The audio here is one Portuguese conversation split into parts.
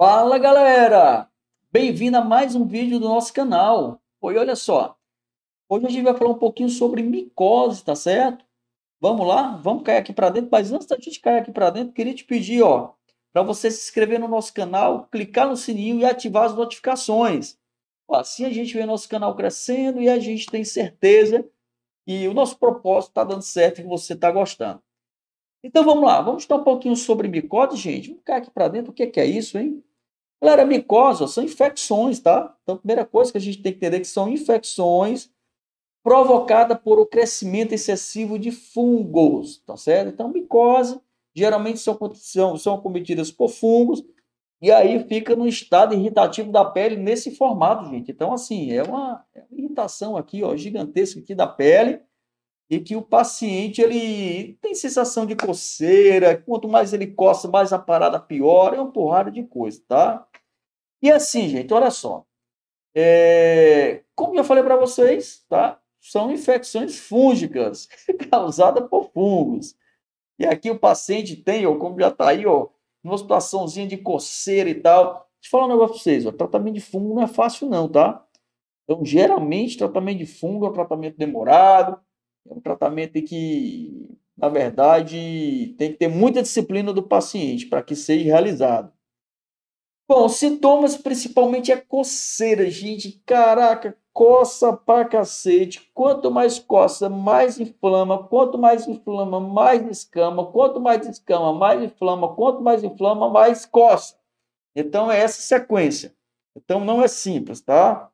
Fala galera! Bem-vindo a mais um vídeo do nosso canal. Oi, olha só. Hoje a gente vai falar um pouquinho sobre micose, tá certo? Vamos lá? Vamos cair aqui para dentro, mas antes da gente cair aqui para dentro, queria te pedir, ó, para você se inscrever no nosso canal, clicar no sininho e ativar as notificações. Assim a gente vê nosso canal crescendo e a gente tem certeza que o nosso propósito está dando certo e que você está gostando. Então vamos lá, vamos estudar um pouquinho sobre micose, gente. Vamos cair aqui para dentro, o que é, que é isso, hein? Galera, micose ó, são infecções, tá? Então, a primeira coisa que a gente tem que entender é que são infecções provocadas por o crescimento excessivo de fungos, tá certo? Então, micose geralmente são, são, são cometidas por fungos e aí fica no estado irritativo da pele nesse formato, gente. Então, assim, é uma, é uma irritação aqui, ó, gigantesca aqui da pele e que o paciente ele tem sensação de coceira, quanto mais ele coça, mais a parada piora, é uma porrada de coisa, tá? E assim, gente, olha só. É, como eu falei para vocês, tá? São infecções fúngicas causadas por fungos. E aqui o paciente tem, ó, como já tá aí, ó, uma situaçãozinha de coceira e tal. Deixa eu falar um negócio para vocês, ó, tratamento de fungo não é fácil não, tá? Então, geralmente, tratamento de fungo é um tratamento demorado, é um tratamento que, na verdade, tem que ter muita disciplina do paciente para que seja realizado. Bom, sintomas principalmente é coceira, gente. Caraca, coça pra cacete. Quanto mais coça, mais inflama. Quanto mais inflama, mais escama. Quanto mais escama, mais inflama. Quanto mais inflama, mais coça. Então é essa sequência. Então não é simples, tá?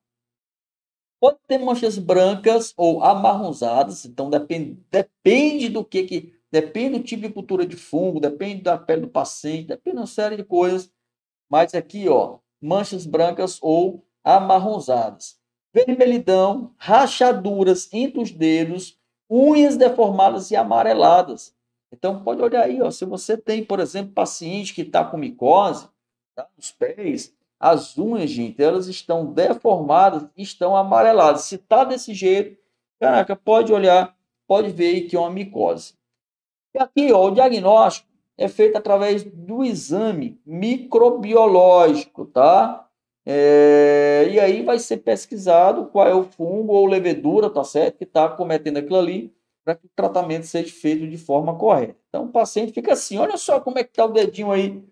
Pode ter manchas brancas ou amarronzadas, então depende, depende do que, que depende do tipo de cultura de fungo, depende da pele do paciente, depende de uma série de coisas. Mas aqui, ó, manchas brancas ou amarronzadas. Vermelhidão, rachaduras entre os dedos, unhas deformadas e amareladas. Então, pode olhar aí, ó, se você tem, por exemplo, paciente que está com micose tá, nos pés, as unhas, gente, elas estão deformadas, estão amareladas. Se tá desse jeito, caraca, pode olhar, pode ver que é uma micose. E aqui, ó, o diagnóstico é feito através do exame microbiológico, tá? É, e aí vai ser pesquisado qual é o fungo ou levedura, tá certo, que está cometendo aquilo ali, para que o tratamento seja feito de forma correta. Então o paciente fica assim, olha só como é que tá o dedinho aí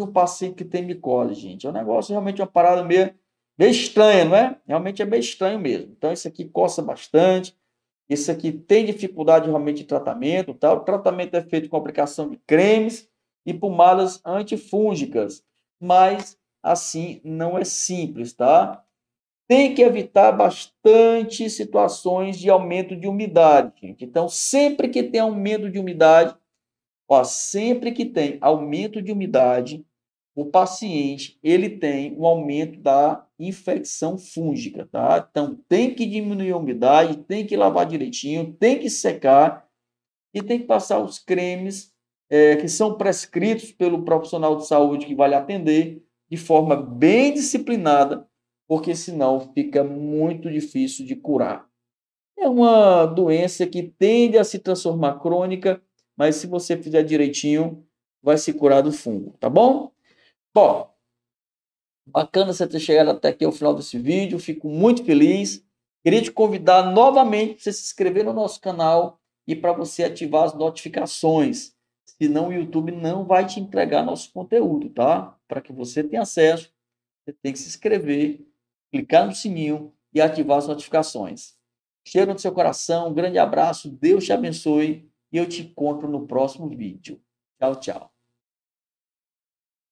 no paciente que tem micose, gente. É um negócio realmente uma parada meio, meio estranha, não é? Realmente é meio estranho mesmo. Então, esse aqui coça bastante, esse aqui tem dificuldade realmente de tratamento, tá? O tratamento é feito com aplicação de cremes e pomadas antifúngicas, mas assim não é simples, tá? Tem que evitar bastante situações de aumento de umidade, gente. Então, sempre que tem aumento de umidade, ó, sempre que tem aumento de umidade, o paciente ele tem um aumento da infecção fúngica, tá? Então tem que diminuir a umidade, tem que lavar direitinho, tem que secar e tem que passar os cremes é, que são prescritos pelo profissional de saúde que vai lhe atender de forma bem disciplinada, porque senão fica muito difícil de curar. É uma doença que tende a se transformar crônica, mas se você fizer direitinho, vai se curar do fungo, tá bom? Bom, bacana você ter chegado até aqui ao final desse vídeo, fico muito feliz. Queria te convidar novamente para você se inscrever no nosso canal e para você ativar as notificações. Senão o YouTube não vai te entregar nosso conteúdo, tá? Para que você tenha acesso, você tem que se inscrever, clicar no sininho e ativar as notificações. Cheiro no seu coração, um grande abraço, Deus te abençoe e eu te encontro no próximo vídeo. Tchau, tchau.